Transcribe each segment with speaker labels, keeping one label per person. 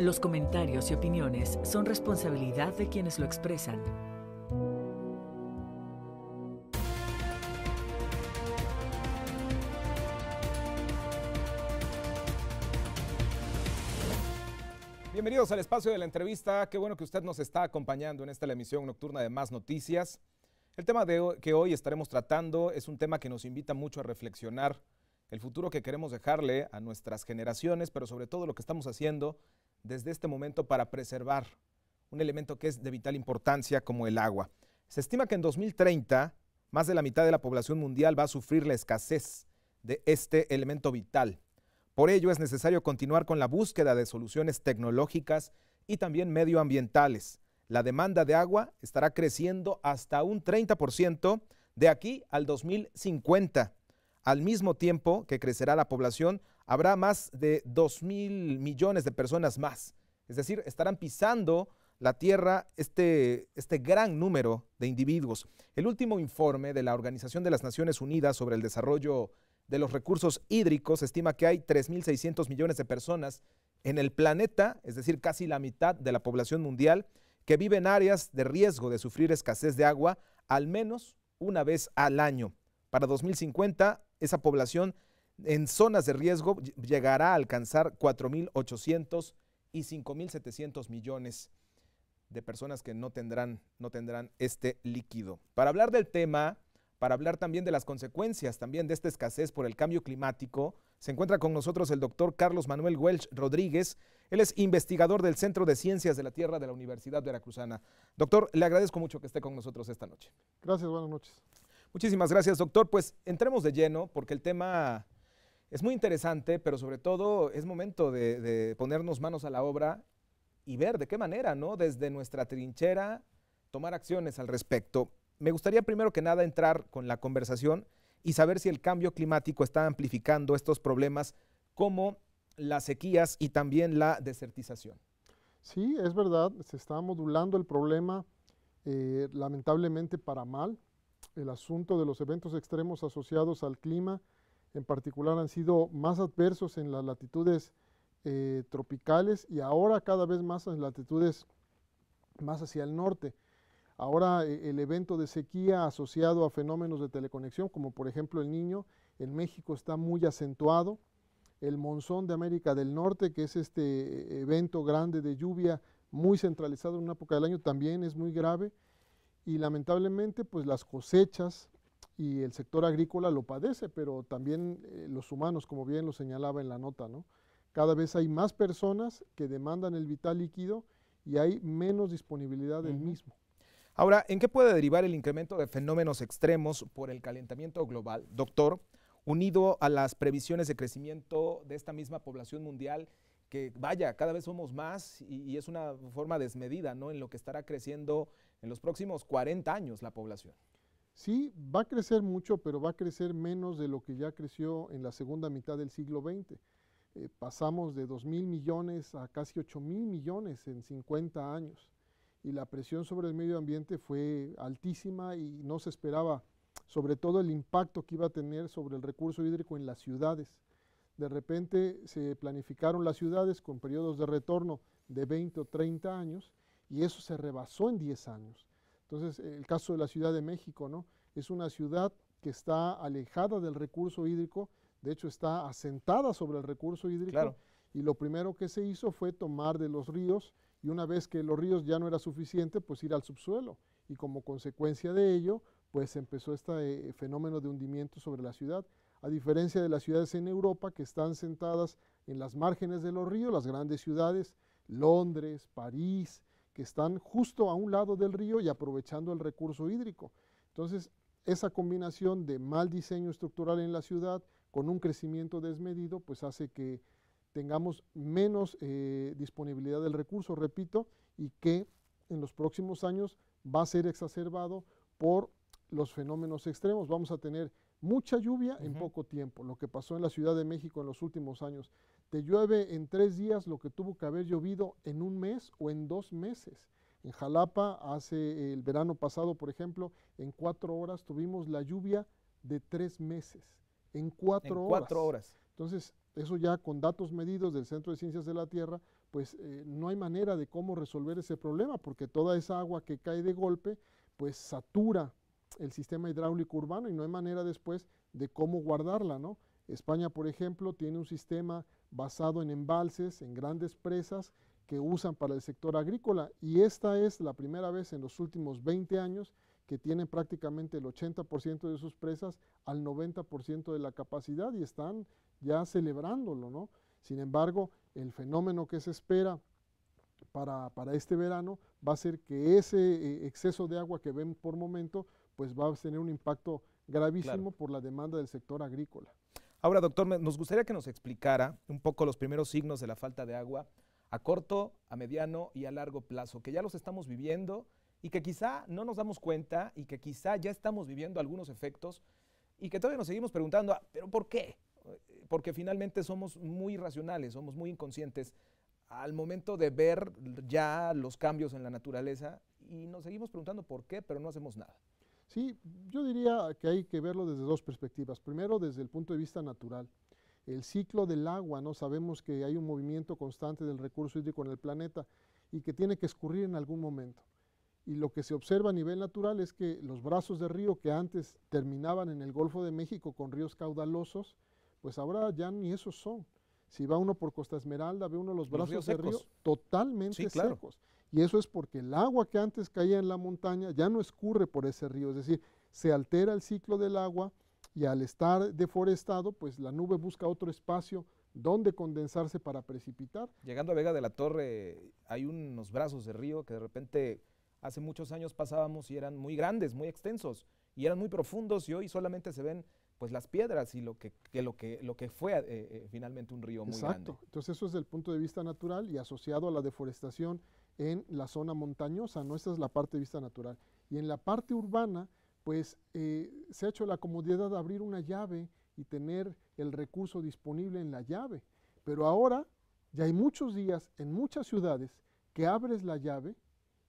Speaker 1: Los comentarios y opiniones son responsabilidad de quienes lo expresan. Bienvenidos al espacio de la entrevista. Qué bueno que usted nos está acompañando en esta emisión nocturna de Más Noticias. El tema que hoy estaremos tratando es un tema que nos invita mucho a reflexionar el futuro que queremos dejarle a nuestras generaciones, pero sobre todo lo que estamos haciendo desde este momento para preservar un elemento que es de vital importancia como el agua. Se estima que en 2030 más de la mitad de la población mundial va a sufrir la escasez de este elemento vital. Por ello es necesario continuar con la búsqueda de soluciones tecnológicas y también medioambientales. La demanda de agua estará creciendo hasta un 30% de aquí al 2050, al mismo tiempo que crecerá la población habrá más de 2 mil millones de personas más. Es decir, estarán pisando la Tierra este, este gran número de individuos. El último informe de la Organización de las Naciones Unidas sobre el Desarrollo de los Recursos Hídricos estima que hay 3.600 millones de personas en el planeta, es decir, casi la mitad de la población mundial, que vive en áreas de riesgo de sufrir escasez de agua al menos una vez al año. Para 2050, esa población en zonas de riesgo llegará a alcanzar 4.800 y 5.700 millones de personas que no tendrán, no tendrán este líquido. Para hablar del tema, para hablar también de las consecuencias también de esta escasez por el cambio climático, se encuentra con nosotros el doctor Carlos Manuel Welch Rodríguez. Él es investigador del Centro de Ciencias de la Tierra de la Universidad Veracruzana. Doctor, le agradezco mucho que esté con nosotros esta noche. Gracias, buenas noches. Muchísimas gracias, doctor. Pues entremos de lleno porque el tema es muy interesante, pero sobre todo es momento de, ponernos manos a la obra y ver de qué manera, ¿no? Desde nuestra trinchera, tomar acciones al respecto. Me gustaría primero que nada entrar con la conversación y saber si el cambio climático está amplificando estos problemas como las sequías y también la desertización. Sí,
Speaker 2: es verdad, se está modulando el problema, eh, lamentablemente para mal. El asunto de los eventos extremos asociados al clima en particular han sido más adversos en las latitudes eh, tropicales y ahora cada vez más en latitudes más hacia el norte. Ahora eh, el evento de sequía asociado a fenómenos de teleconexión, como por ejemplo el niño, en México está muy acentuado. El monzón de América del Norte, que es este eh, evento grande de lluvia muy centralizado en una época del año, también es muy grave. Y lamentablemente, pues las cosechas y el sector agrícola lo padece, pero también eh, los humanos, como bien lo señalaba en la nota, ¿no? Cada vez hay más personas que demandan el vital líquido
Speaker 1: y hay menos disponibilidad del mismo. Ahora, ¿en qué puede derivar el incremento de fenómenos extremos por el calentamiento global, doctor, unido a las previsiones de crecimiento de esta misma población mundial? que vaya, cada vez somos más y, y, es una forma desmedida, ¿no? En lo que estará creciendo en los próximos 40 años la población.
Speaker 2: Sí, va a crecer mucho, pero va a crecer menos de lo que ya creció en la segunda mitad del siglo XX. Eh, pasamos de 2 mil millones a casi 8 mil millones en 50 años y la presión sobre el medio ambiente fue altísima y no se esperaba sobre todo el impacto que iba a tener sobre el recurso hídrico en las ciudades. De repente se planificaron las ciudades con periodos de retorno de 20 o 30 años y eso se rebasó en 10 años. Entonces, el caso de la Ciudad de México, ¿no? Es una ciudad que está alejada del recurso hídrico, de hecho está asentada sobre el recurso hídrico. Y lo primero que se hizo fue tomar de los ríos y una vez que los ríos ya no era suficiente, pues ir al subsuelo. Y como consecuencia de ello, pues empezó este eh, fenómeno de hundimiento sobre la ciudad. A diferencia de las ciudades en Europa que están sentadas en las márgenes de los ríos, las grandes ciudades, Londres, París, que están justo a un lado del río y aprovechando el recurso hídrico. Entonces, esa combinación de mal diseño estructural en la ciudad con un crecimiento desmedido, pues hace que tengamos menos eh, disponibilidad del recurso, repito, y que en los próximos años va a ser exacerbado por los fenómenos extremos. Vamos a tener mucha lluvia en poco tiempo, lo que pasó en la Ciudad de México en los últimos años. Te llueve en tres días lo que tuvo que haber llovido en un mes o en dos meses. En Jalapa, hace eh, el verano pasado, por ejemplo, en cuatro horas tuvimos la lluvia de tres meses. En cuatro en horas. Cuatro horas. Entonces, eso ya con datos medidos del Centro de Ciencias de la Tierra, pues eh, no hay manera de cómo resolver ese problema, porque toda esa agua que cae de golpe, pues satura el sistema hidráulico urbano y no hay manera después de cómo guardarla, ¿no? España, por ejemplo, tiene un sistema basado en embalses, en grandes presas que usan para el sector agrícola. Y esta es la primera vez en los últimos 20 años que tienen prácticamente el 80% de sus presas al 90% de la capacidad y están ya celebrándolo, ¿no? Sin embargo, el fenómeno que se espera para, este verano va a ser que ese eh, exceso de agua que ven por momento, pues va
Speaker 1: a tener un impacto gravísimo por la demanda del sector agrícola. Ahora, doctor, nos gustaría que nos explicara un poco los primeros signos de la falta de agua a corto, a mediano y a largo plazo, que ya los estamos viviendo y que quizá no nos damos cuenta y que quizá ya estamos viviendo algunos efectos y que todavía nos seguimos preguntando, ah, ¿pero por qué? Porque finalmente somos muy irracionales, somos muy inconscientes al momento de ver ya los cambios en la naturaleza y nos seguimos preguntando por qué, pero no hacemos nada. Sí,
Speaker 2: yo diría que hay que verlo desde dos perspectivas. Primero, desde el punto de vista natural. El ciclo del agua, ¿no? Sabemos que hay un movimiento constante del recurso hídrico en el planeta y que tiene que escurrir en algún momento. Y lo que se observa a nivel natural es que los brazos de río que antes terminaban en el Golfo de México con ríos caudalosos, pues ahora ya ni esos son. Si va uno por Costa Esmeralda, ve uno los brazos de río totalmente secos y eso es porque el agua que antes caía en la montaña ya no escurre por ese río, es decir, se altera el ciclo del agua y al estar deforestado, pues la nube busca otro espacio donde condensarse para precipitar.
Speaker 1: Llegando a Vega de la Torre hay unos brazos de río que de repente hace muchos años pasábamos y eran muy grandes, muy extensos y eran muy profundos y hoy solamente se ven pues las piedras y lo que, lo, que lo que fue eh, eh, finalmente un río muy Exacto. grande. Exacto,
Speaker 2: entonces eso es desde el punto de vista natural y asociado a la deforestación en la zona montañosa, ¿no? Esa es la parte vista natural. Y en la parte urbana, pues eh, se ha hecho la comodidad de abrir una llave y tener el recurso disponible en la llave. Pero ahora ya hay muchos días en muchas ciudades que abres la llave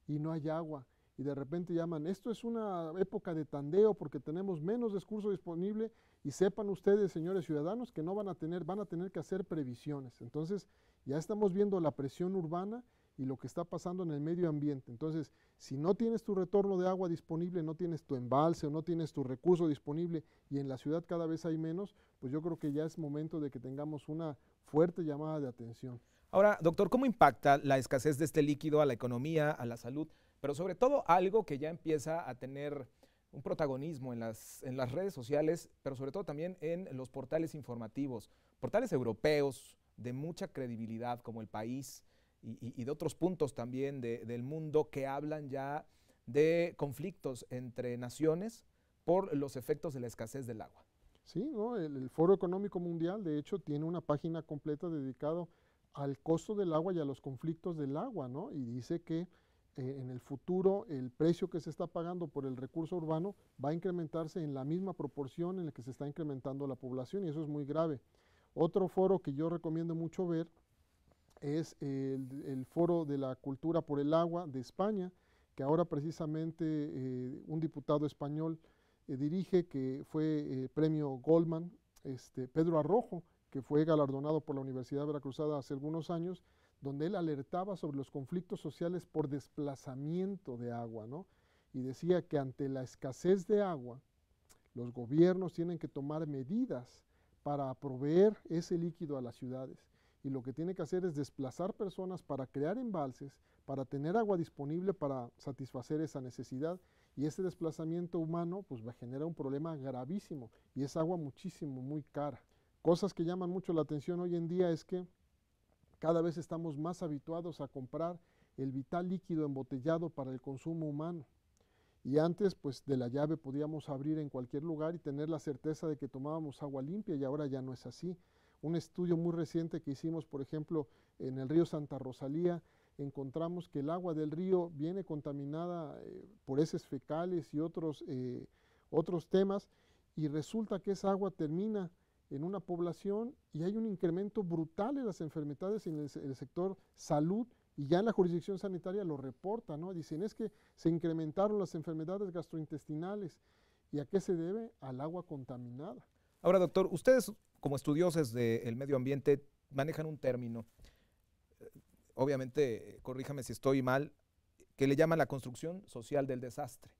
Speaker 2: y no hay agua. Y de repente llaman, esto es una época de tandeo porque tenemos menos recurso disponible y sepan ustedes, señores ciudadanos, que no van a tener, van a tener que hacer previsiones. Entonces ya estamos viendo la presión urbana y lo que está pasando en el medio ambiente. Entonces, si no tienes tu retorno de agua disponible, no tienes tu embalse o no tienes tu recurso disponible y en la ciudad cada vez hay menos, pues yo creo que ya es momento de que tengamos una fuerte llamada de atención.
Speaker 1: Ahora, doctor, ¿cómo impacta la escasez de este líquido a la economía, a la salud, pero sobre todo algo que ya empieza a tener un protagonismo en las, en las redes sociales, pero sobre todo también en los portales informativos, portales europeos de mucha credibilidad como el país, y, de otros puntos también del mundo que hablan ya de conflictos entre naciones por los efectos de la escasez del agua.
Speaker 2: Sí, ¿no? el, Foro Económico Mundial, de hecho, tiene una página completa dedicada al costo del agua y a los conflictos del agua, ¿no? Y dice que eh, en el futuro el precio que se está pagando por el recurso urbano va a incrementarse en la misma proporción en la que se está incrementando la población y eso es muy grave. Otro foro que yo recomiendo mucho ver es el, Foro de la Cultura por el Agua de España, que ahora precisamente eh, un diputado español eh, dirige, que fue eh, premio Goldman, este, Pedro Arrojo, que fue galardonado por la Universidad de Veracruzada hace algunos años, donde él alertaba sobre los conflictos sociales por desplazamiento de agua, ¿no? Y decía que ante la escasez de agua, los gobiernos tienen que tomar medidas para proveer ese líquido a las ciudades y lo que tiene que hacer es desplazar personas para crear embalses, para tener agua disponible para satisfacer esa necesidad y ese desplazamiento humano pues va a generar un problema gravísimo y es agua muchísimo, muy cara. Cosas que llaman mucho la atención hoy en día es que cada vez estamos más habituados a comprar el vital líquido embotellado para el consumo humano. Y antes, pues de la llave podíamos abrir en cualquier lugar y tener la certeza de que tomábamos agua limpia y ahora ya no es así. Un estudio muy reciente que hicimos, por ejemplo, en el río Santa Rosalía, encontramos que el agua del río viene contaminada eh, por heces fecales y otros, eh, otros temas, y resulta que esa agua termina en una población y hay un incremento brutal en las enfermedades en el, sector salud y ya en la jurisdicción sanitaria lo reporta, ¿no? Dicen, es que se incrementaron las enfermedades gastrointestinales. ¿Y a qué se debe? Al agua contaminada.
Speaker 1: Ahora, doctor, ustedes como estudiosos del medio ambiente manejan un término, obviamente, corríjame si estoy mal, que le llaman la construcción social del desastre,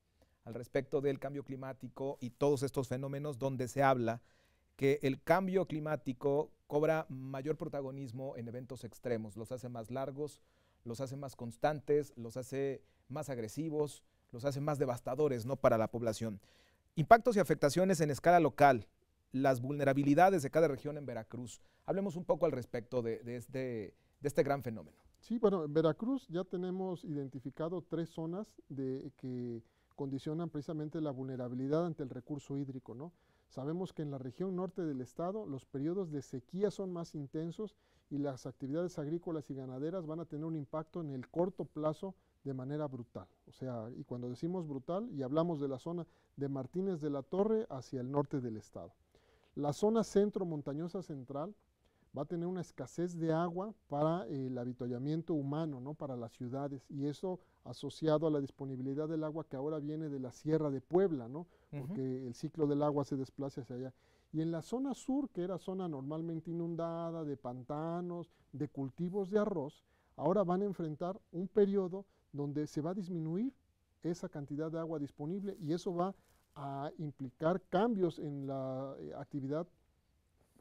Speaker 1: al respecto del cambio climático y todos estos fenómenos donde se habla que el cambio climático cobra mayor protagonismo en eventos extremos, los hace más largos, los hace más constantes, los hace más agresivos, los hace más devastadores ¿no? para la población. Impactos y afectaciones en escala local, las vulnerabilidades de cada región en Veracruz. Hablemos un poco al respecto de, este, de este gran fenómeno. Sí, bueno, en Veracruz ya tenemos
Speaker 2: identificado tres zonas que condicionan precisamente la vulnerabilidad ante el recurso hídrico, ¿no? Sabemos que en la región norte del estado los periodos de sequía son más intensos y las actividades agrícolas y ganaderas van a tener un impacto en el corto plazo de manera brutal. O sea, y cuando decimos brutal y hablamos de la zona de Martínez de la Torre hacia el norte del estado. La zona centro montañosa central va a tener una escasez de agua para el avituallamiento humano, ¿no? para las ciudades, y eso asociado a la disponibilidad del agua que ahora viene de la Sierra de Puebla, porque el ciclo del agua se desplaza hacia allá. Y en la zona sur, que era zona normalmente inundada, de pantanos, de cultivos de arroz, ahora van a enfrentar un periodo donde se va a disminuir esa cantidad de agua disponible y eso va a implicar cambios en la eh, actividad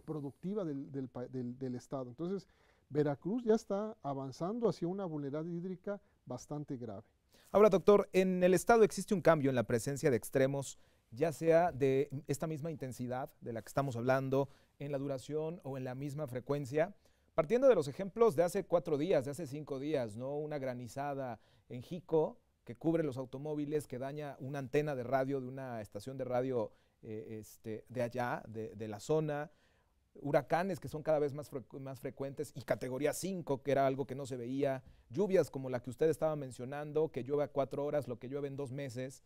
Speaker 2: productiva del, Estado. Entonces, Veracruz ya está avanzando hacia una vulnerabilidad hídrica
Speaker 1: bastante grave. Ahora, doctor, en el Estado existe un cambio en la presencia de extremos, ya sea de esta misma intensidad de la que estamos hablando, en la duración o en la misma frecuencia. Partiendo de los ejemplos de hace cuatro días, de hace cinco días, ¿no? Una granizada en Jico, que cubre los automóviles, que daña una antena de radio de una estación de radio eh, este, de allá, de, de, la zona, huracanes que son cada vez más, más frecuentes y categoría 5, que era algo que no se veía, lluvias como la que usted estaba mencionando, que llueve a cuatro horas, lo que llueve en dos meses.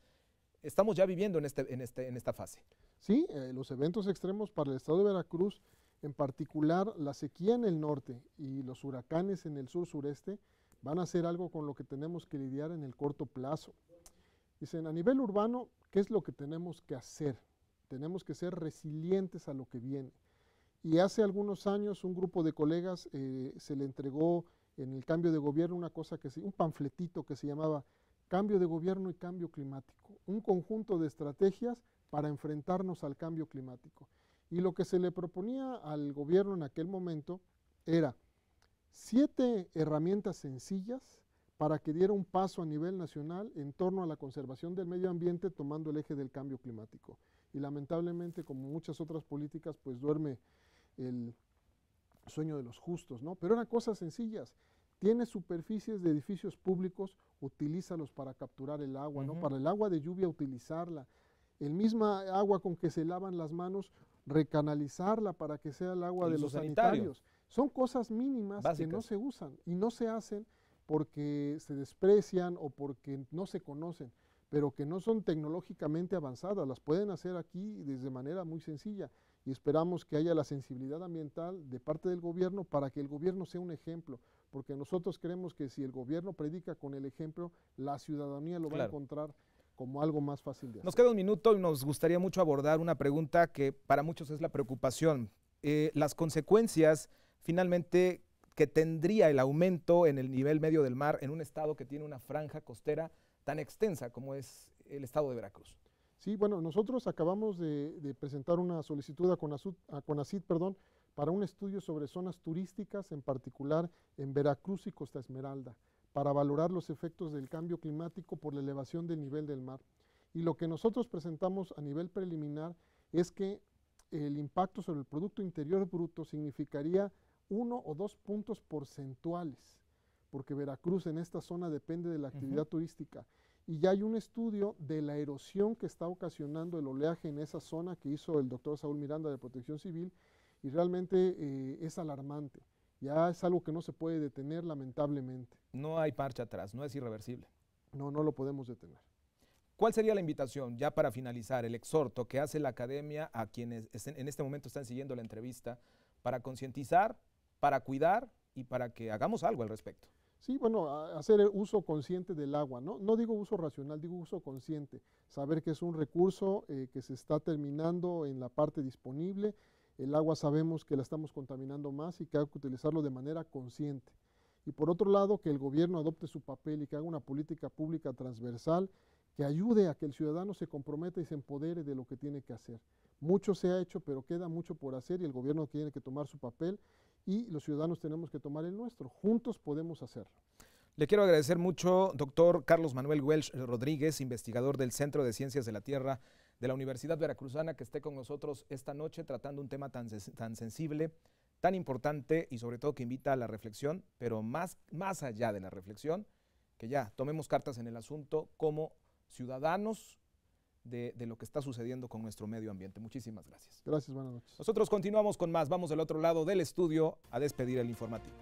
Speaker 1: Estamos ya viviendo en, este, en, este, en esta fase.
Speaker 2: Sí, eh, los eventos extremos para el estado de Veracruz, en particular la sequía en el norte y los huracanes en el sur-sureste, van a hacer algo con lo que tenemos que lidiar en el corto plazo. Dicen, a nivel urbano, ¿qué es lo que tenemos que hacer? Tenemos que ser resilientes a lo que viene. Y hace algunos años un grupo de colegas eh, se le entregó en el cambio de gobierno una cosa que un panfletito que se llamaba Cambio de Gobierno y Cambio Climático, un conjunto de estrategias para enfrentarnos al cambio climático. Y lo que se le proponía al gobierno en aquel momento era siete herramientas sencillas para que diera un paso a nivel nacional en torno a la conservación del medio ambiente tomando el eje del cambio climático. Y lamentablemente, como muchas otras políticas, pues duerme el sueño de los justos, ¿no? Pero eran cosas sencillas. tiene superficies de edificios públicos, utilízalos para capturar el agua, ¿no? Para el agua de lluvia, utilizarla. El misma agua con que se lavan las manos, recanalizarla para que sea el agua de los sanitarios son cosas mínimas que no se usan y no se hacen porque se desprecian o porque no se conocen, pero que no son tecnológicamente avanzadas, las pueden hacer aquí desde manera muy sencilla y esperamos que haya la sensibilidad ambiental de parte del gobierno para que el gobierno sea un ejemplo, porque nosotros creemos que si el gobierno predica con el ejemplo, la ciudadanía lo va a encontrar como algo más fácil de hacer. Nos
Speaker 1: queda un minuto y nos gustaría mucho abordar una pregunta que para muchos es la preocupación, eh, las consecuencias finalmente que tendría el aumento en el nivel medio del mar en un estado que tiene una franja costera tan extensa como es el estado de Veracruz. Sí, bueno, nosotros
Speaker 2: acabamos de, presentar una solicitud a CONACID, a perdón, para un estudio sobre zonas turísticas, en particular en Veracruz y Costa Esmeralda, para valorar los efectos del cambio climático por la elevación del nivel del mar. Y lo que nosotros presentamos a nivel preliminar es que el impacto sobre el Producto Interior Bruto significaría uno o dos puntos porcentuales, porque Veracruz en esta zona depende de la actividad turística. Y ya hay un estudio de la erosión que está ocasionando el oleaje en esa zona que hizo el doctor Saúl Miranda de Protección Civil y realmente eh, es alarmante. Ya es algo que no se puede detener lamentablemente.
Speaker 1: No hay parche atrás, no es irreversible. No, no lo podemos detener. ¿Cuál sería la invitación, ya para finalizar, el exhorto que hace la academia a quienes en este momento están siguiendo la entrevista para concientizar para cuidar y para que hagamos algo al respecto.
Speaker 2: Sí, bueno, hacer el uso consciente del agua, ¿no? No digo uso racional, digo uso consciente. Saber que es un recurso eh, que se está terminando en la parte disponible. El agua sabemos que la estamos contaminando más y que hay que utilizarlo de manera consciente. Y por otro lado, que el gobierno adopte su papel y que haga una política pública transversal que ayude a que el ciudadano se comprometa y se empodere de lo que tiene que hacer. Mucho se ha hecho, pero queda mucho por hacer y el gobierno tiene que tomar su papel y los ciudadanos tenemos que tomar el nuestro. Juntos podemos hacerlo.
Speaker 1: Le quiero agradecer mucho, doctor Carlos Manuel Welsh Rodríguez, investigador del Centro de Ciencias de la Tierra de la Universidad Veracruzana, que esté con nosotros esta noche tratando un tema tan, tan sensible, tan importante y sobre todo que invita a la reflexión, pero más, más allá de la reflexión, que ya tomemos cartas en el asunto como ciudadanos de, lo que está sucediendo con nuestro medio ambiente. Muchísimas gracias. Gracias, buenas noches. Nosotros continuamos con más. Vamos al otro lado del estudio a despedir el informativo.